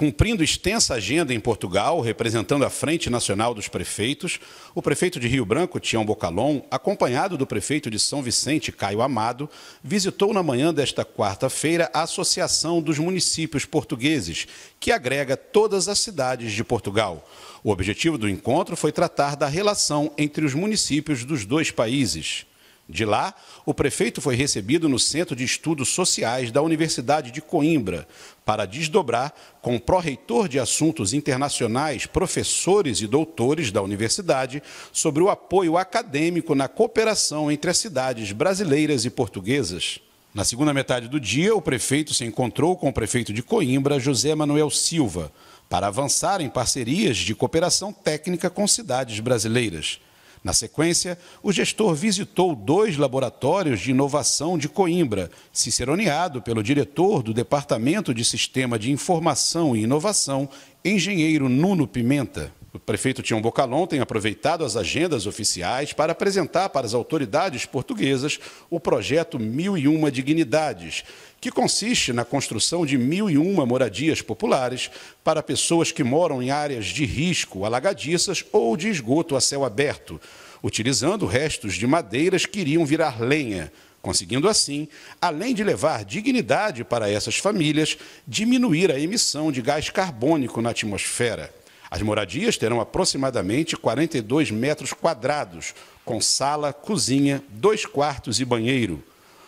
Cumprindo extensa agenda em Portugal, representando a Frente Nacional dos Prefeitos, o prefeito de Rio Branco, Tião Bocalon, acompanhado do prefeito de São Vicente, Caio Amado, visitou na manhã desta quarta-feira a Associação dos Municípios Portugueses, que agrega todas as cidades de Portugal. O objetivo do encontro foi tratar da relação entre os municípios dos dois países. De lá, o prefeito foi recebido no Centro de Estudos Sociais da Universidade de Coimbra para desdobrar com o pró-reitor de assuntos internacionais, professores e doutores da universidade sobre o apoio acadêmico na cooperação entre as cidades brasileiras e portuguesas. Na segunda metade do dia, o prefeito se encontrou com o prefeito de Coimbra, José Manuel Silva, para avançar em parcerias de cooperação técnica com cidades brasileiras. Na sequência, o gestor visitou dois laboratórios de inovação de Coimbra, ciceroneado pelo diretor do Departamento de Sistema de Informação e Inovação, engenheiro Nuno Pimenta prefeito Tião Bocalon tem aproveitado as agendas oficiais para apresentar para as autoridades portuguesas o projeto Mil e Uma Dignidades, que consiste na construção de mil e uma moradias populares para pessoas que moram em áreas de risco, alagadiças ou de esgoto a céu aberto, utilizando restos de madeiras que iriam virar lenha conseguindo assim, além de levar dignidade para essas famílias, diminuir a emissão de gás carbônico na atmosfera. As moradias terão aproximadamente 42 metros quadrados, com sala, cozinha, dois quartos e banheiro.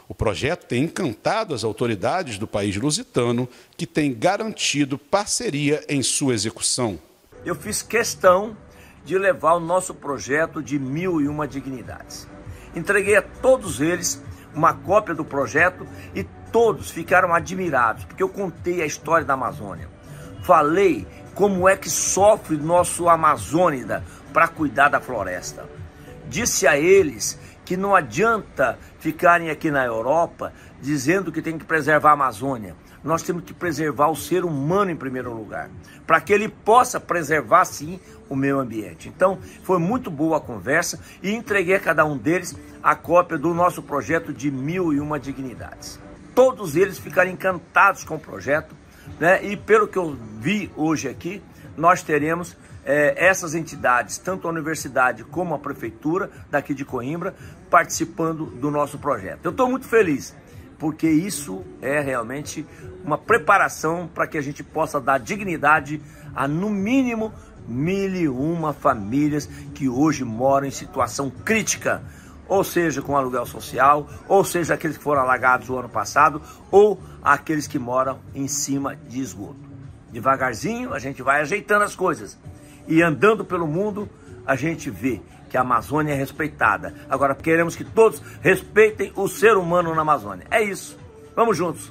O projeto tem encantado as autoridades do país lusitano, que tem garantido parceria em sua execução. Eu fiz questão de levar o nosso projeto de mil e uma dignidades. Entreguei a todos eles uma cópia do projeto e todos ficaram admirados, porque eu contei a história da Amazônia. Falei como é que sofre nosso Amazônida para cuidar da floresta. Disse a eles que não adianta ficarem aqui na Europa dizendo que tem que preservar a Amazônia. Nós temos que preservar o ser humano em primeiro lugar, para que ele possa preservar sim o meio ambiente. Então, foi muito boa a conversa e entreguei a cada um deles a cópia do nosso projeto de Mil e Uma Dignidades. Todos eles ficaram encantados com o projeto né? E pelo que eu vi hoje aqui, nós teremos é, essas entidades, tanto a universidade como a prefeitura daqui de Coimbra, participando do nosso projeto. Eu estou muito feliz, porque isso é realmente uma preparação para que a gente possa dar dignidade a, no mínimo, mil e uma famílias que hoje moram em situação crítica ou seja com aluguel social, ou seja aqueles que foram alagados o ano passado, ou aqueles que moram em cima de esgoto. Devagarzinho a gente vai ajeitando as coisas e andando pelo mundo a gente vê que a Amazônia é respeitada. Agora queremos que todos respeitem o ser humano na Amazônia. É isso. Vamos juntos.